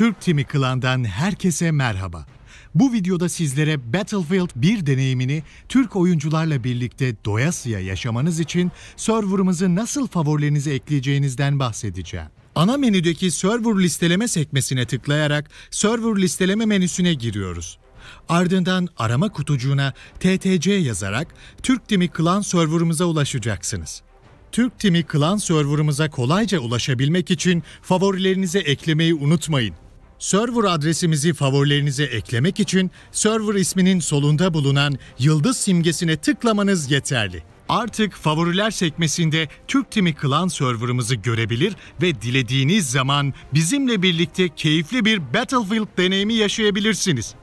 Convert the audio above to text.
Türk Timi Klan'dan herkese merhaba. Bu videoda sizlere Battlefield 1 deneyimini Türk oyuncularla birlikte doyasıya yaşamanız için serverımızı nasıl favorilerinize ekleyeceğinizden bahsedeceğim. Ana menüdeki server listeleme sekmesine tıklayarak server listeleme menüsüne giriyoruz. Ardından arama kutucuğuna TTC yazarak Türk Timi Klan serverımıza ulaşacaksınız. Türk Timi Klan serverımıza kolayca ulaşabilmek için favorilerinize eklemeyi unutmayın. Server adresimizi favorilerinize eklemek için server isminin solunda bulunan yıldız simgesine tıklamanız yeterli. Artık favoriler sekmesinde Türk Timi Klan serverımızı görebilir ve dilediğiniz zaman bizimle birlikte keyifli bir Battlefield deneyimi yaşayabilirsiniz.